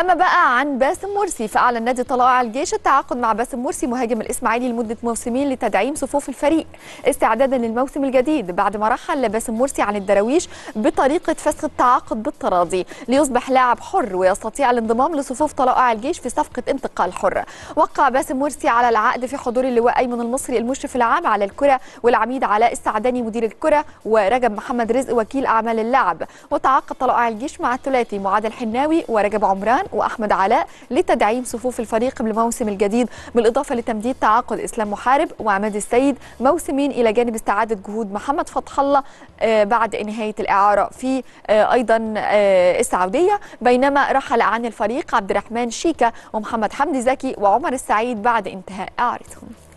أما بقى عن باسم مرسي فأعلن نادي طلائع الجيش التعاقد مع باسم مرسي مهاجم الإسماعيلي لمدة موسمين لتدعيم صفوف الفريق استعدادا للموسم الجديد بعد ما رحل باسم مرسي عن الدراويش بطريقة فسخ التعاقد بالتراضي ليصبح لاعب حر ويستطيع الانضمام لصفوف طلائع الجيش في صفقة انتقال حره وقع باسم مرسي على العقد في حضور اللواء أيمن المصري المشرف العام على الكرة والعميد علاء السعداني مدير الكرة ورجب محمد رزق وكيل أعمال اللعب وتعاقد طلائع الجيش مع الثلاثي معاد الحناوي ورجب عمران حسن واحمد علاء لتدعيم صفوف الفريق بالموسم الجديد بالاضافه لتمديد تعاقد اسلام محارب وعماد السيد موسمين الى جانب استعاده جهود محمد فتح الله آه، بعد نهايه الاعاره في آه، ايضا آه، السعوديه بينما رحل عن الفريق عبد الرحمن شيكا ومحمد حمدي زكي وعمر السعيد بعد انتهاء اعارتهم